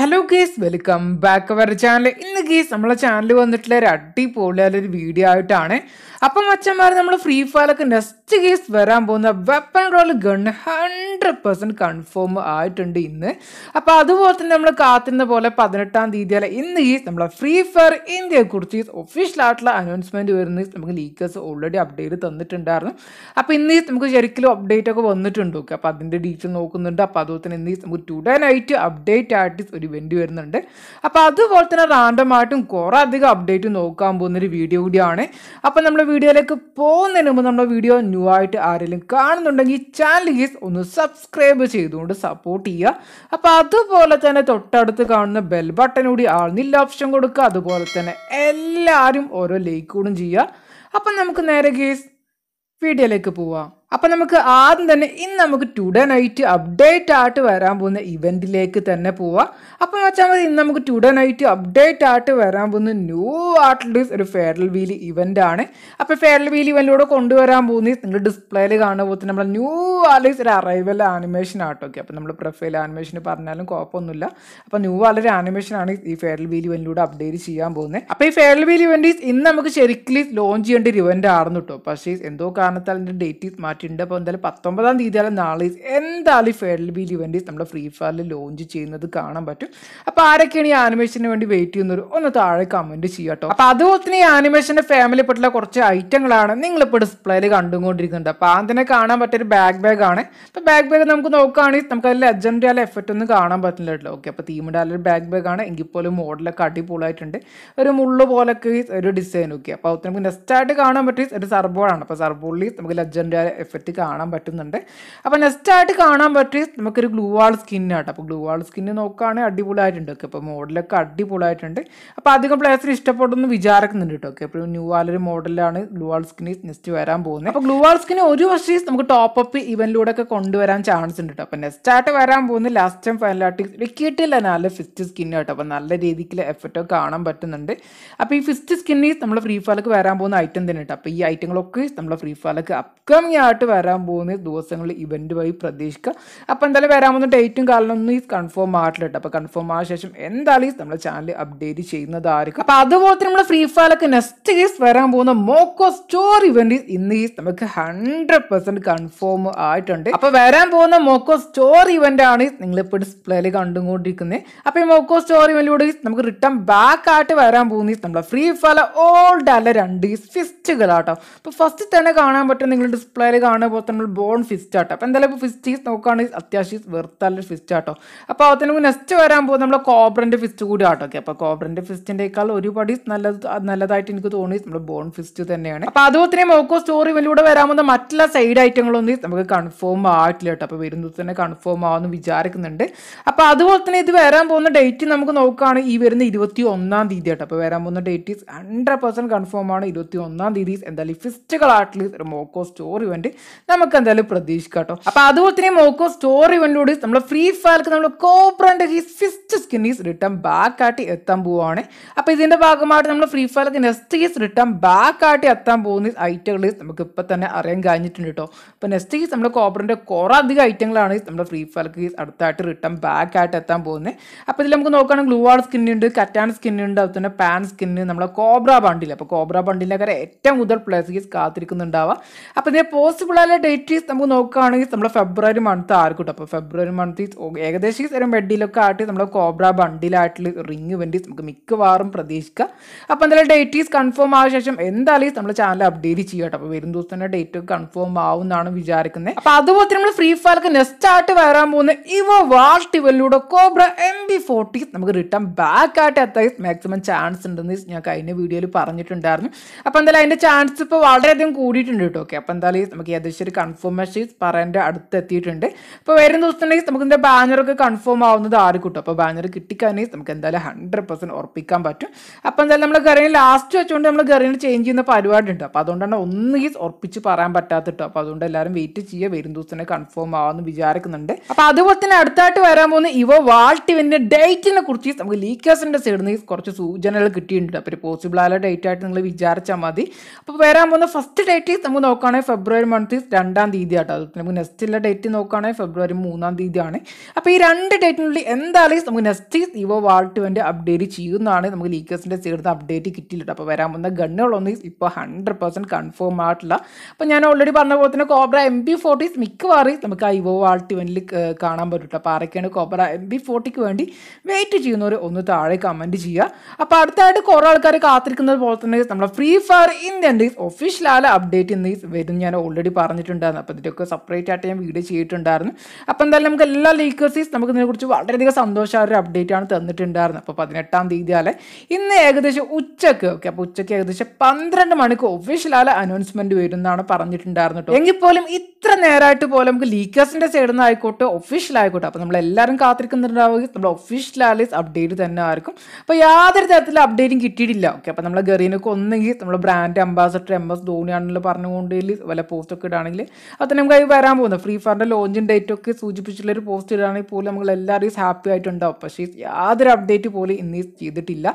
hello guys welcome back our channel ഇന്ന് guys നമ്മളെ channel വന്നിട്ടുള്ള ഒരു അടിപൊളിയായ ഒരു വീഡിയോ ആയിട്ടാണ് അപ്പം അച്ഛന്മാർ നമ്മൾ ഫ്രീ ഫയറൊക്കെ നെസ്റ്റ് ഫസ്റ്റ് കേസ് വരാൻ പോകുന്ന weapon royale gun hundred percent confirm ആയിട്ടുണ്ട് ഇന്ന് അപ്പോൾ അതുപോലെ തന്നെ നമ്മൾ കാത്തുന്ന പോലെ പതിനെട്ടാം തീയതി അല്ല ഇന്ന് ഈ നമ്മളെ ഫ്രീ ഫയർ കുറിച്ച് ഒഫീഷ്യലായിട്ടുള്ള അനൗൺസ്മെൻറ്റ് വരുന്ന നമുക്ക് ലീക്കേഴ്സ് ഓൾറെഡി അപ്ഡേറ്റ് തന്നിട്ടുണ്ടായിരുന്നു അപ്പോൾ ഇന്ന് നമുക്ക് ശരിക്കും അപ്ഡേറ്റ് ഒക്കെ വന്നിട്ടുണ്ട് ഓക്കെ അപ്പോൾ അതിൻ്റെ ഡീറ്റെയിൽ നോക്കുന്നുണ്ട് അപ്പോൾ അതുപോലെ തന്നെ ഇന്ന് നമുക്ക് ടുഡേ നൈറ്റ് അപ്ഡേറ്റ് ആയിട്ട് ഒരു ഇവൻറ്റ് വരുന്നുണ്ട് അപ്പോൾ അതുപോലെ തന്നെ റാൻഡം ആയിട്ടും കുറേ അധികം അപ്ഡേറ്റ് നോക്കാൻ പോകുന്നൊരു വീഡിയോ കൂടിയാണ് അപ്പോൾ നമ്മുടെ വീഡിയോയിലേക്ക് പോകുന്നതിന് മുമ്പ് നമ്മുടെ വീഡിയോ ന്യൂ ആയിട്ട് ആരെങ്കിലും കാണുന്നുണ്ടെങ്കിൽ ഈ ചാനൽ ഗീസ് ഒന്ന് സബ്സ്ക്രൈബ് ചെയ്തുകൊണ്ട് സപ്പോർട്ട് ചെയ്യുക അപ്പോൾ അതുപോലെ തന്നെ തൊട്ടടുത്ത് കാണുന്ന ബെൽ ബട്ടൺ കൂടി നില്ല ഓപ്ഷൻ കൊടുക്കുക അതുപോലെ തന്നെ എല്ലാവരും ഓരോ ലൈക്ക് ചെയ്യുക അപ്പം നമുക്ക് നേരെ ഗീസ് വീഡിയോയിലേക്ക് പോവാം അപ്പം നമുക്ക് ആദ്യം തന്നെ ഇന്ന് നമുക്ക് ടുഡേ നൈറ്റ് അപ്ഡേറ്റ് ആയിട്ട് വരാൻ പോകുന്ന ഇവൻറ്റിലേക്ക് തന്നെ പോവാം അപ്പം വെച്ചാൽ മതി ഇന്ന് നമുക്ക് ടുഡേ നൈറ്റ് അപ്ഡേറ്റ് ആയിട്ട് വരാൻ പോകുന്ന ന്യൂ ആർട്ടിസ് ഒരു ഫെയർ വീല് ഇവൻ്റ് ആണ് അപ്പോൾ ഫെയർ വീൽ ഇവൻറ്റിലൂടെ കൊണ്ടുവരാൻ പോകുന്നത് നിങ്ങൾ ഡിസ്പ്ലേയിൽ കാണുന്ന പോലെ നമ്മുടെ ന്യൂ ആർട്ടിസ് ഒരു അറൈവൽ ആനിമേഷൻ ആട്ടോ ഓക്കെ അപ്പം നമ്മൾ പ്രൊഫൈൽ ആനിമേഷൻ പറഞ്ഞാലും കുഴപ്പമൊന്നുമില്ല അപ്പോൾ ന്യൂ ആളൊരു ആനിമേഷൻ ആണ് ഈ ഫെയർ വീൽ ഇവൻറ്റിലൂടെ അപ്ഡേറ്റ് ചെയ്യാൻ പോകുന്നത് അപ്പോൾ ഈ ഫെയർ വീൽ ഇവൻറ്റ് ഇന്ന് നമുക്ക് ശരിക്കും ലോഞ്ച് ചെയ്യേണ്ട ഒരു ഇവൻ്റ് ആണെന്ന് കേട്ടോ പക്ഷേ എന്തോ കാരണത്താൽ അതിൻ്റെ ഡേറ്റ് മാറ്റി മാറ്റിയിട്ടുണ്ട് അപ്പോൾ എന്തായാലും പത്തൊമ്പതാം തീയതിയാണ് നാളെ എന്തായാലും ഫെഡറൽ ബിൽ ഇവൻറ്റ് നമ്മുടെ ഫ്രീ ഫയറിൽ ലോഞ്ച് ചെയ്യുന്നത് കാണാൻ പറ്റും അപ്പോൾ ആരൊക്കെയാണ് ഈ ആനിമേഷന് വേണ്ടി വെയിറ്റ് ചെയ്യുന്നത് ഒന്ന് താഴെ കമൻറ്റ് ചെയ്യുക കേട്ടോ അപ്പോൾ അതുപോലെ തന്നെ ഈ ആനിമേഷൻ്റെ പെട്ടുള്ള കുറച്ച് ഐറ്റങ്ങളാണ് നിങ്ങളിപ്പോൾ ഡിസ്പ്ലേയിൽ കണ്ടുകൊണ്ടിരിക്കുന്നുണ്ട് അപ്പോൾ ആദ്യം കാണാൻ പറ്റിയൊരു ബാക്ക് ബാഗ് ആണ് അപ്പോൾ ബാക്ക് ബാഗ് നമുക്ക് നോക്കുകയാണെങ്കിൽ നമുക്ക് അതിൽ ലെജൻഡറി ആയ എഫക്റ്റ് ഒന്നും കാണാൻ പറ്റില്ല കേട്ടോ ഓക്കെ അപ്പോൾ തീമിൻ്റെ ആലൊരു ബാക്ക് ബാഗ് ആണ് എങ്കിൽ പോലും മോഡലൊക്കെ അടിപൊളിയായിട്ടുണ്ട് ഒരു മുള്ളു പോലൊക്കെ ഒരു ഡിസൈൻ ഒക്കെ അപ്പോൾ നമുക്ക് നെക്സ്റ്റ് ആയിട്ട് കാണാൻ പറ്റിയ ഒരു സർബോളാണ് അപ്പോൾ സർബോളിൽ നമുക്ക് ലെജൻഡറി എഫക്റ്റ് കാണാൻ പറ്റുന്നുണ്ട് അപ്പോൾ നെക്സ്റ്റ് ആയിട്ട് കാണാൻ പറ്റിയ നമുക്കൊരു ഗ്ലൂ വാൾ സ്കിന്നാട്ടോ അപ്പോൾ ഗ്ലൂ വാൾ സ്കിന്ന് നോക്കുകയാണെങ്കിൽ അടിപൊളിയായിട്ടുണ്ട് ഓക്കെ അപ്പോൾ മോഡലൊക്കെ അടിപൊളിയായിട്ടുണ്ട് അപ്പോൾ അധികം പ്ലേസിന് ഇഷ്ടപ്പെടുമെന്ന് വിചാരിക്കുന്നുണ്ട് കേട്ടോ ഓക്കെ അപ്പോൾ ന്യൂ വാലൊരു മോഡലാണ് ഗ്ലൂ വാൾ സ്കിന്ന് നെക്സ്റ്റ് വരാൻ പോകുന്നത് അപ്പോൾ ഗ്ലൂ വാൾ സ്കിന്ന് ഒരു വർഷം നമുക്ക് ടോപ്പ് അപ്പ് ഇവനിലൂടെ ഒക്കെ കൊണ്ടുവരാൻ ചാൻസ് ഉണ്ട് കേട്ടോ അപ്പോൾ നെക്സ്റ്റ് ആയിട്ട് വരാൻ പോകുന്ന ലാസ്റ്റ് ടൈം ഫൈനലായിട്ട് കിട്ടില്ല നല്ല ഫിസ്റ്റ് സ്കിന്ന് കേട്ടോ അപ്പോൾ നല്ല രീതിക്കുള്ള എഫക്റ്റോ കാണാൻ പറ്റുന്നുണ്ട് അപ്പോൾ ഈ ഫിസ്റ്റ് സ്കിന്നിൽ നമ്മൾ ഫ്രീ ഫയലൊക്കെ വരാൻ പോകുന്ന ഐറ്റം തന്നെ കേട്ടോ അപ്പോൾ ഈ ഐറ്റങ്ങളൊക്കെ നമ്മൾ ഫ്രീ ഫയലൊക്കെ അപ്കമിങ് ആയിട്ട് ആയിട്ട് വരാൻ പോകുന്ന ദിവസങ്ങളിൽ ഇവൻ്റ് വഴി പ്രതീക്ഷിക്കുക അപ്പോൾ എന്തായാലും വരാൻ പോകുന്ന ഡേറ്റും കാലമൊന്നും ഈ കൺഫേം ആയിട്ടില്ല കേട്ടോ അപ്പോൾ കൺഫേം ആയ ശേഷം എന്തായാലും നമ്മുടെ ചാനൽ അപ്ഡേറ്റ് ചെയ്യുന്നതായിരിക്കും അപ്പോൾ അതുപോലെ തന്നെ നമ്മുടെ ഫ്രീ ഫയറൊക്കെ നെക്സ്റ്റ് കേസ് വരാൻ പോകുന്ന മോക്കോ സ്റ്റോർ ഇവൻ്റ് ഇന്ന് നമുക്ക് ഹൺഡ്രഡ് പെർസെൻറ്റ് കൺഫേം ആയിട്ടുണ്ട് അപ്പോൾ വരാൻ പോകുന്ന മോക്കോ സ്റ്റോർ ഇവൻ്റ് ആണ് നിങ്ങളിപ്പോൾ ഡിസ്പ്ലേയിൽ കണ്ടുകൊണ്ടിരിക്കുന്നത് അപ്പോൾ ഈ മോക്കോ സ്റ്റോർ ഇവൻ്റിലൂടെ നമുക്ക് റിട്ടേൺ ബാക്ക് ആയിട്ട് വരാൻ പോകുന്ന നമ്മുടെ ഫ്രീ ഫയർ ഓൾഡ് അല്ല രണ്ട് ഫിസ്റ്റുകളാട്ടോ അപ്പോൾ ഫസ്റ്റ് തന്നെ കാണാൻ പറ്റും നിങ്ങൾ ഡിസ്പ്ലേയിൽ കാണുക പോലെ നമ്മൾ ബോൺ ഫിസ്റ്റ് ആട്ടോ അപ്പോൾ എന്തായാലും ഇപ്പോൾ ഫിസ്റ്റീസ് നോക്കുകയാണെങ്കിൽ അത്യാവശ്യം വെറുത്തല്ല ഫിസ്റ്റ് ആട്ടോ അപ്പോൾ അതിന് നെക്സ്റ്റ് വരാൻ പോകുന്നത് നമ്മൾ കോബ്രൻ്റെ ഫിസ്റ്റ് കൂടി ആട്ടോ ഓക്കെ അപ്പോൾ കോബ്രൻ്റെ ഫിസ്റ്റിൻ്റെക്കാൾ ഒരുപാട് നല്ലത് നല്ലതായിട്ട് എനിക്ക് തോന്നി നമ്മുടെ ബോൺ ഫിസ്റ്റ് തന്നെയാണ് അപ്പോൾ അതുപോലെ തന്നെ മോക്കോ സ്റ്റോറി വരാൻ പോകുന്ന മറ്റുള്ള സൈഡ് ഐറ്റങ്ങളൊന്നും നമുക്ക് കൺഫേം ആയിട്ടില്ല കേട്ടോ അപ്പോൾ വരുന്നത് തന്നെ കൺഫേം ആവുമെന്ന് വിചാരിക്കുന്നുണ്ട് അപ്പോൾ അതുപോലെ തന്നെ ഇത് വരാൻ പോകുന്ന ഡേറ്റ് നമുക്ക് നോക്കുകയാണ് ഈ വരുന്ന ഇരുപത്തി ഒന്നാം തീയതി കേട്ടോ അപ്പോൾ വരാൻ പോകുന്ന ഡേറ്റ് ഹൺഡ്രഡ് പെർസെൻറ്റ് കൺഫേം ആണ് ഇരുപത്തി ഒന്നാം തീയതി എന്തായാലും ഫിസ്റ്റുകൾ ഒരു മോക്കോ സ്റ്റോറി വേണ്ടി നമുക്ക് എന്തായാലും പ്രതീക്ഷിക്കാം കേട്ടോ അപ്പൊ അതുപോലെ തന്നെ മോക്കോ സ്റ്റോറി ഇവന്റിലൂടെ നമ്മൾ ഫ്രീ ഫയർക്ക് നമ്മൾ കോബ്രന്റെ his fist skin is return back ആട്ടി എത്താൻ പോവുകയാണ് അപ്പൊ ഇതിന്റെ ഭാഗമായിട്ട് നമ്മൾ ഫ്രീ ഫയർക്ക് നെസ്റ്റ് ഈസ് റിട്ടേൺ ബാക്ക് ആട്ടി എത്താൻ പോകുന്ന ഐറ്റങ്ങൾ നമുക്ക് ഇപ്പൊ തന്നെ അറിയാൻ കഴിഞ്ഞിട്ടുണ്ട് കേട്ടോ അപ്പൊ നെസ്റ്റ് ഈസ് നമ്മൾ കോബ്രന്റെ കുറേ അധികം ഐറ്റങ്ങളാണ് നമ്മുടെ ഫ്രീ ഫയർക്ക് അടുത്തായിട്ട് റിട്ടേൺ ബാക്ക് ആയിട്ട് എത്താൻ പോകുന്നത് അപ്പൊ ഇതിൽ നമുക്ക് നോക്കുകയാണെങ്കിൽ ഗ്ലൂ സ്കിൻ ഉണ്ട് കറ്റാൻ സ്കിൻ ഉണ്ട് അതുപോലെ തന്നെ പാൻ സ്കിൻ നമ്മുടെ കോബ്ര ബണ്ടിൽ അപ്പോൾ കോബ്ര ബണ്ടിലിനൊക്കെ ഏറ്റവും കൂടുതൽ പ്ലേസേഴ്സ് കാത്തിരിക്കുന്നുണ്ടാവുക അപ്പോൾ ഇതിനെ പോസ്റ്റ് പോസിബിളായ ഡേറ്റ് നമുക്ക് നോക്കുകയാണെങ്കിൽ നമ്മൾ ഫെബ്രുവരി മന്ത് ആർക്കും അപ്പോൾ ഫെബ്രുവരി മന്ത് ഏകദേശം ഒരു ബെഡിലൊക്കെ ആയിട്ട് നമ്മൾ കോബ്ര ബണ്ടിലായിട്ടുള്ള റിങ് വേണ്ടി നമുക്ക് മിക്കവാറും പ്രതീക്ഷിക്കാം അപ്പോൾ എന്തായാലും ഡേറ്റീസ് കൺഫേം ആയ ശേഷം എന്തായാലും നമ്മുടെ ചാനൽ അപ്ഡേറ്റ് കേട്ടോ അപ്പോൾ വരും ദിവസം തന്നെ ഡേറ്റ് കൺഫേം ആവും എന്നാണ് വിചാരിക്കുന്നത് അപ്പോൾ അതുപോലെ തന്നെ നമ്മൾ ഫ്രീ ഫയർക്ക് നെക്സ്റ്റ് ആയിട്ട് വരാൻ പോകുന്ന ഇവ വാൾ ടിവലിലൂടെ കോബ്ര എം ബി ഫോർട്ടി നമുക്ക് റിട്ടേൺ ബാക്ക് ആയിട്ട് എത്താൻ മാക്സിമം ചാൻസ് ഉണ്ടെന്ന് ഞാൻ കഴിഞ്ഞ വീഡിയോയിൽ പറഞ്ഞിട്ടുണ്ടായിരുന്നു അപ്പോൾ എന്തായാലും അതിൻ്റെ ചാൻസ് ഇപ്പോൾ വളരെയധികം കൂടിയിട്ടുണ്ട് കേട്ടോ ഓക്കെ അപ്പോൾ എന്തായാലും നമുക്ക് ഏകദേശം ഒരു കൺഫർമേഷൻ പറയേണ്ട അടുത്ത് എത്തിയിട്ടുണ്ട് അപ്പോൾ വരുന്ന ദിവസത്തിനെങ്കിൽ നമുക്ക് ഇതിൻ്റെ ബാനറൊക്കെ കൺഫേം ആവുന്നത് ആര് കിട്ടും അപ്പോൾ ബാനർ കിട്ടിക്കാണെങ്കിൽ നമുക്ക് എന്തായാലും ഹൺഡ്രഡ് പെർസെൻറ്റ് ഉറപ്പിക്കാൻ പറ്റും അപ്പോൾ എന്തായാലും നമ്മൾ കറിയിൽ ലാസ്റ്റ് വെച്ചുകൊണ്ട് നമ്മൾ കറിയിൽ ചേഞ്ച് ചെയ്യുന്ന പരിപാടി ഉണ്ട് അപ്പോൾ അതുകൊണ്ടാണ് ഒന്നുകിൽ ഉറപ്പിച്ച് പറയാൻ പറ്റാത്തിട്ടോ അപ്പോൾ അതുകൊണ്ട് എല്ലാവരും വെയിറ്റ് ചെയ്യുക വരും ദിവസത്തിനെ കൺഫേം ആവുമെന്ന് വിചാരിക്കുന്നുണ്ട് അപ്പോൾ അതുപോലെ തന്നെ അടുത്തായിട്ട് വരാൻ പോകുന്ന ഇവ വാൾട്ടിവിൻ്റെ ഡേറ്റിനെ കുറിച്ച് നമുക്ക് ലീക്കേഴ്സിൻ്റെ സൈഡിൽ നിന്ന് കുറച്ച് സൂചനകൾ കിട്ടിയിട്ടുണ്ട് അപ്പോൾ ഒരു പോസിബിൾ ആയ ഡേറ്റ് ആയിട്ട് നിങ്ങൾ വിചാരിച്ചാൽ മതി അപ്പോൾ വരാൻ പോകുന്ന ഫസ്റ്റ് ഡേറ്റ് നമുക്ക് നോക്കുകയാണെങ്കിൽ ഫെബ്രുവരി മന്ത് മന്ത് രണ്ടാം തീയതി ആട്ടോ നമുക്ക് നെക്സ്റ്റുള്ള ഡേറ്റ് നോക്കുകയാണെങ്കിൽ ഫെബ്രുവരി മൂന്നാം തീയതിയാണ് അപ്പോൾ ഈ രണ്ട് ഡേറ്റിനുള്ളിൽ എന്തായാലും നമുക്ക് നെക്സ്റ്റ് ഇവോ വാൾട്ടുവൻ്റെ അപ്ഡേറ്റ് ചെയ്യുന്നതാണ് നമുക്ക് ലീക്കേഴ്സിൻ്റെ സൈഡിൽ അപ്ഡേറ്റ് കിട്ടിയില്ല അപ്പോൾ വരാൻ പോകുന്ന ഗണ്ണുകളൊന്നും ഇപ്പോൾ ഹൺഡ്രഡ് പെർസെൻറ്റ് കൺഫേം ആയിട്ടില്ല അപ്പോൾ ഞാൻ ഓൾറെഡി പറഞ്ഞ പോലെ തന്നെ കോബ്ര എം ബി ഫോർട്ടീസ് മിക്കവാറും നമുക്ക് ആ ഇവോ വാൾട്ടുവനിൽ കാണാൻ പറ്റും അപ്പോൾ ആരൊക്കെയാണ് കോബ്ര എം ബി ഫോർട്ടിക്ക് വേണ്ടി വെയിറ്റ് ചെയ്യുന്നവർ ഒന്ന് താഴെ കമൻറ്റ് ചെയ്യുക അപ്പോൾ അടുത്തായിട്ട് കുറേ ആൾക്കാർ കാത്തിരിക്കുന്നത് പോലെ തന്നെ നമ്മുടെ ഫ്രീ ഫയർ ഇന്ത്യൻ ഡേയ്സ് ഒഫീഷ്യലായ അപ്ഡേറ്റ് ഇന്ന് വരും ഞാൻ ഓൾറെഡി ഓൾറെഡി പറഞ്ഞിട്ടുണ്ടായിരുന്നു അപ്പോൾ ഇതിൻ്റെയൊക്കെ സെപ്പറേറ്റ് ആയിട്ട് ഞാൻ വീഡിയോ ചെയ്തിട്ടുണ്ടായിരുന്നു അപ്പോൾ എന്തായാലും നമുക്ക് എല്ലാ ലീക്കേഴ്സീസ് നമുക്ക് ഇതിനെക്കുറിച്ച് വളരെയധികം സന്തോഷമായ ഒരു അപ്ഡേറ്റ് ആണ് തന്നിട്ടുണ്ടായിരുന്നത് അപ്പോൾ പതിനെട്ടാം തീയതി ആലെ ഇന്ന് ഏകദേശം ഉച്ചയ്ക്ക് ഓക്കെ അപ്പോൾ ഉച്ചയ്ക്ക് ഏകദേശം പന്ത്രണ്ട് മണിക്ക് ഒഫീഷ്യലായ അനൗൺസ്മെൻറ്റ് വരുന്നതാണ് പറഞ്ഞിട്ടുണ്ടായിരുന്നു കേട്ടോ എങ്കിൽ പോലും ഇത്ര നേരമായിട്ട് പോലെ നമുക്ക് ലീക്കേഴ്സിന്റെ സൈഡിൽ നിന്ന് ആയിക്കോട്ടെ ഒഫീഷ്യൽ ആയിക്കോട്ടെ അപ്പോൾ നമ്മൾ എല്ലാവരും കാത്തിരിക്കുന്നുണ്ടാവുക നമ്മൾ ഒഫീഷ്യൽ ആലീസ് അപ്ഡേറ്റ് തന്നെ ആയിരിക്കും അപ്പോൾ യാതൊരു തരത്തിലും അപ്ഡേറ്റും കിട്ടിയിട്ടില്ല ഓക്കെ അപ്പോൾ നമ്മളെ ഗറീനൊക്കെ ഒന്നെങ്കിൽ നമ്മുടെ ബ്രാൻഡ് അംബാസഡർ എം എസ് ധോണിയാണെന്നുള്ള പറഞ്ഞുകൊണ്ട് വല്ല പോസ്റ്റ് ഒക്കെ അപ്പോൾ തന്നെ നമുക്ക് അത് വരാൻ പോകുന്നത് ഫ്രീ ഫയറിൻ്റെ ലോഞ്ചിങ് ഡേറ്റ് ഒക്കെ സൂചിപ്പിച്ചിട്ടുള്ള ഒരു പോസ്റ്റ് ഇടുകയാണെങ്കിൽ പോലും നമ്മൾ എല്ലാവരും ഹാപ്പി ആയിട്ടുണ്ടാവും പക്ഷേ യാതൊരു അപ്ഡേറ്റ് പോലും ഇന്ന് ചെയ്തിട്ടില്ല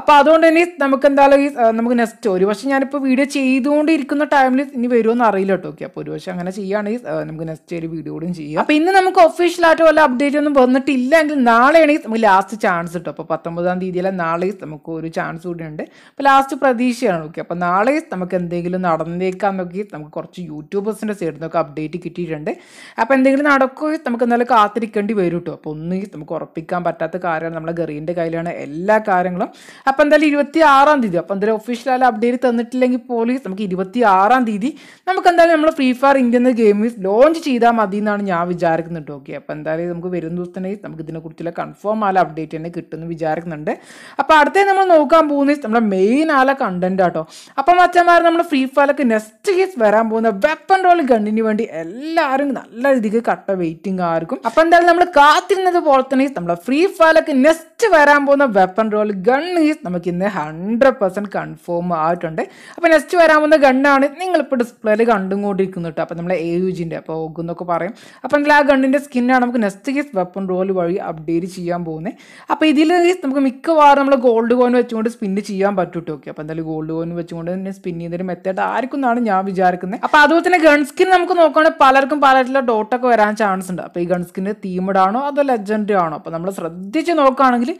അപ്പോൾ അതുകൊണ്ട് തന്നെ നമുക്ക് എന്തായാലും നമുക്ക് നെക്സ്റ്റ് ഒരു പക്ഷേ ഞാനിപ്പോൾ വീഡിയോ ചെയ്തുകൊണ്ടിരിക്കുന്ന ടൈമിൽ ഇനി വരുമോ എന്ന് അറിയില്ല കേട്ടോ ഓക്കെ അപ്പോൾ ഒരു പക്ഷേ അങ്ങനെ ചെയ്യുകയാണെങ്കിൽ നമുക്ക് നെക്സ്റ്റ് ഒരു വീഡിയോ കൂടെ ചെയ്യാം അപ്പൊ ഇന്ന് നമുക്ക് ഒഫീഷ്യലായിട്ട് വല്ല അപ്ഡേറ്റ് ഒന്നും വന്നിട്ടില്ല എങ്കിൽ നാളെയാണെങ്കിൽ നമുക്ക് ലാസ്റ്റ് ചാൻസ് കിട്ടും അപ്പൊ പത്തൊമ്പതാം തീയതിയല്ല നാളെ നമുക്ക് ഒരു ചാൻസ് ഉണ്ട് അപ്പൊ ലാസ്റ്റ് പ്രതീക്ഷയാണ് ഓക്കെ അപ്പൊ നാളെ നമുക്ക് എന്തെങ്കിലും നടന്നേക്കാൻ നോക്കി നമുക്ക് കുറച്ച് യൂട്യൂബേഴ്സിന്റെ സൈഡിൽ നിന്നൊക്കെ അപ്ഡേറ്റ് കിട്ടിയിട്ടുണ്ട് അപ്പൊ എന്തെങ്കിലും നടക്കുകയോ നമുക്ക് എന്തായാലും കാത്തിരിക്കേണ്ടി വരും കേട്ടോ അപ്പൊ ഒന്ന് നമുക്ക് ഉറപ്പിക്കാൻ പറ്റാത്ത കാര്യമാണ് നമ്മുടെ ഗറീൻ്റെ കയ്യിലാണ് എല്ലാ കാര്യങ്ങളും അപ്പൊ എന്തായാലും ഇരുപത്തി ആറാം തീയതി അപ്പൊ എന്തായാലും ഒഫീഷ്യലായ അപ്ഡേറ്റ് തന്നിട്ടില്ലെങ്കിൽ പോലും നമുക്ക് ഇരുപത്തി ആറാം തീയതി നമുക്ക് എന്തായാലും നമ്മൾ ഫ്രീ ഫയർ ഇന്ത്യ എന്ന ഗെയിമിൽ ലോഞ്ച് ചെയ്താൽ മതി എന്നാണ് ഞാൻ വിചാരിക്കുന്നുണ്ട് ഓക്കെ അപ്പോൾ എന്തായാലും നമുക്ക് വരും ദിവസത്തിനെ നമുക്ക് ഇതിനെക്കുറിച്ചുള്ള കൺഫേം ആല അപ്ഡേറ്റ് തന്നെ കിട്ടുമെന്ന് വിചാരിക്കുന്നുണ്ട് അപ്പോൾ അടുത്തേ നമ്മൾ നോക്കാൻ പോകുന്നത് നമ്മുടെ മെയിൻ ആല കണ്ടന്റ് ആട്ടോ അപ്പം അച്ഛന്മാർ നമ്മുടെ ഫ്രീ ഫയർക്ക് നെക്സ്റ്റ് കേസ് വരാൻ പോകുന്ന വെപ്പൺ റോൾ ഗണ്ണിന് വേണ്ടി എല്ലാവരും നല്ല രീതിക്ക് കട്ട വെയിറ്റിംഗ് ആയിരിക്കും അപ്പം എന്തായാലും നമ്മൾ കാത്തിരുന്നത് പോലെ തന്നെ നമ്മുടെ ഫ്രീ ഫയർക്ക് നെക്സ്റ്റ് വരാൻ പോകുന്ന വെപ്പൺ റോൾ ഗൺ ഈസ് നമുക്ക് ഇന്ന് ഹൺഡ്രഡ് പെർസെൻറ്റ് കൺഫേം ആയിട്ടുണ്ട് അപ്പോൾ നെക്സ്റ്റ് വരാൻ പോകുന്ന ഗണ്ണാണ് നിങ്ങളിപ്പോൾ ഡിസ്പ്ലേയിൽ കണ്ടുകൊണ്ടിരിക്കുന്നു കേട്ടോ അപ്പോൾ നമ്മളെ ഏജിൻ്റെ അപ്പോൾ ഒഗ് എന്നൊക്കെ പറയും അപ്പോൾ എന്തായാലും ആ ഗണ്ണിൻ്റെ സ്കിന്നാണ് നമുക്ക് നെക്സ്റ്റ് കേസ് വെപ്പൺ റോൾ വഴി അപ്ഡേറ്റ് ചെയ്യാൻ പോകുന്നത് അപ്പോൾ ഇതിൽ നമുക്ക് മിക്കവാറും നമ്മൾ ഗോൾഡ് കോയിൻ വെച്ചുകൊണ്ട് സ്പിന് ചെയ്യാൻ പറ്റൂട്ടോ ഓക്കെ അപ്പോൾ എന്തായാലും ഗോൾഡ് കോയിൻ വെച്ചുകൊണ്ട് തന്നെ സ്പിൻ ചെയ്തൊരു മെത്തേഡ് ആയിരിക്കും എന്നാണ് ഞാൻ വിചാരിക്കുന്നത് അപ്പോൾ അതുപോലെ തന്നെ ഗൺ സ്കിൻ നമുക്ക് നോക്കുകയാണെങ്കിൽ പലർക്കും പലരുടെ ഡോട്ടൊക്കെ വരാൻ ചാൻസ് ഉണ്ട് അപ്പോൾ ഈ ഗൺ സ്കിന് തീമഡാണോ അതോ ലെജൻഡ് ആണോ അപ്പോൾ നമ്മൾ ശ്രദ്ധിച്ച് നോക്കുകയാണെങ്കിൽ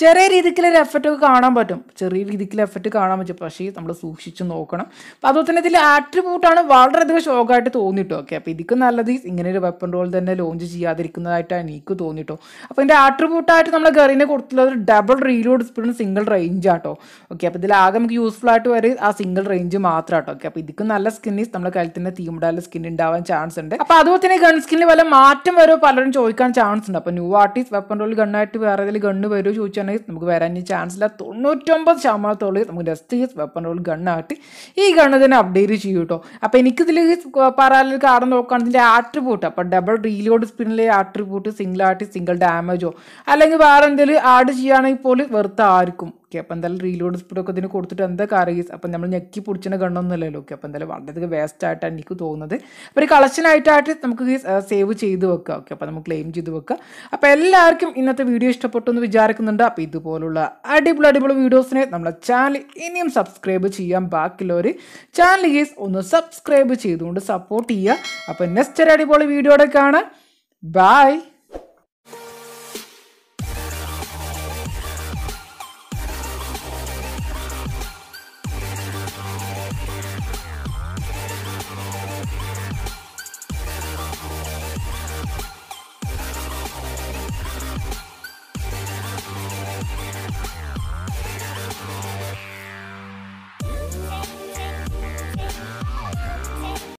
ചെറിയ രീതിക്കുള്ളൊരു എഫക്റ്റ് ഒക്കെ കാണാൻ പറ്റും ചെറിയ രീതിക്കുള്ള എഫക്റ്റ് കാണാൻ പറ്റും പക്ഷേ നമ്മൾ സൂക്ഷിച്ച് നോക്കണം അപ്പോൾ അതുപോലെ തന്നെ ഇതിൽ ആട്രിബ്യൂട്ടാണ് വളരെയധികം ഷോക്കായിട്ട് തോന്നിയിട്ടോ കേട്ടോ ഓക്കെ അപ്പോൾ ഇതിക്ക് നല്ലത് ഇങ്ങനെ ഒരു വെപ്പൺ റോൾ തന്നെ ലോഞ്ച് ചെയ്യാതിരിക്കുന്നതായിട്ടാണ് എനിക്ക് തോന്നിട്ടോ അപ്പോൾ ഇതിൻ്റെ ആട്രിബ്യൂട്ടായിട്ട് നമ്മൾ ഗറിനെ കൊടുത്തുള്ളത് ഒരു ഡബിൾ റീലോഡ് സ്പീഡും സിംഗിൾ റേഞ്ച് ആട്ടോ ഓക്കെ അപ്പോൾ ഇതിലാകെ ആകെ നമുക്ക് യൂസ്ഫുൾ ആയിട്ട് വരെ ആ സിംഗിൾ റേഞ്ച് മാത്രം ആട്ടോ ഓക്കെ അപ്പോൾ ഇതിക്ക് നല്ല സ്കിന്നീസ് നമ്മുടെ കയ്യിൽ തന്നെ തീമിടാനുള്ള സ്കിൻ ഉണ്ടാവാൻ ചാൻസ് ഉണ്ട് അപ്പോൾ അതുപോലെ തന്നെ ഗൺ സ്കിന് വല്ല മാറ്റം വരുമോ പലരും ചോദിക്കാൻ ചാൻസ് ഉണ്ട് അപ്പോൾ ന്യൂ ആർട്ടിസ്റ്റ് വെപ്പൺ റോൾ ഗണ്ണായിട്ട് വേറെ ഏതെങ്കിലും ഗണ്ണ് വരുമോ ചോദിച്ചാണെങ്കിൽ നമുക്ക് വരാൻ ചാൻസ് ഇല്ല തൊണ്ണൂറ്റൊമ്പത് ശതമാനത്തോളം നമുക്ക് ഡസ്റ്റ് വെപ്പൺ റോൾ ഗണ്ണായിട്ട് ഈ ഗണ്ണ് തന്നെ അപ്ഡേറ്റ് ചെയ്യും കേട്ടോ അപ്പോൾ എനിക്കിതിൽ പറയാനുള്ള കാർഡ് നോക്കുകയാണെങ്കിൽ ഇതിൻ്റെ ആട്രിബ്യൂട്ട് അപ്പോൾ ഡബിൾ റീലോഡ് സ്പിന്നിലെ ആട്രിബ്യൂട്ട് സിംഗിൾ ആയിട്ട് സിംഗിൾ ഡാമേജോ അല്ലെങ്കിൽ വേറെ എന്തെങ്കിലും ആഡ് ചെയ്യുകയാണെങ്കിൽ പോലും വെറുതെ ആർക്കും ഓക്കെ അപ്പോൾ എന്തായാലും റീലോഡ് സ്പീഡൊക്കെ ഇതിന് കൊടുത്തിട്ട് എന്താ കറീസ് അപ്പം നമ്മൾ ഞെക്കി പൊടിച്ചിട്ട് ഗണ്ണൊന്നുമല്ലല്ലോ ഓക്കെ അപ്പോൾ എന്തായാലും വളരെയധികം വേസ്റ്റ് ആയിട്ടാണ് എനിക്ക് തോന്നുന്നത് അപ്പോൾ ഒരു കളക്ഷനായിട്ടായിട്ട് നമുക്ക് സേവ് ചെയ്ത് വെക്കുക ഓക്കെ അപ്പോൾ നമുക്ക് ക്ലെയിം ചെയ്ത് വെക്കുക അപ്പോൾ എല്ലാവർക്കും ഇന്നത്തെ വീഡിയോ ഇഷ്ടപ്പെട്ടു എന്ന് വിചാരിക്കുന്നുണ്ട് അപ്പോൾ ഇതുപോലുള്ള അടിപൊളി അടിപൊളി വീഡിയോസിനെ നമ്മളെ ചാനൽ ഇനിയും സബ്സ്ക്രൈബ് ചെയ്യാൻ ബാക്കിയുള്ളവർ ചാനൽ ഗീസ് ഒന്ന് സബ്സ്ക്രൈബ് ചെയ്തുകൊണ്ട് സപ്പോർട്ട് ചെയ്യുക അപ്പോൾ നെക്സ്റ്റ് ഒരു അടിപൊളി വീഡിയോയുടെ കാണാം ബായ്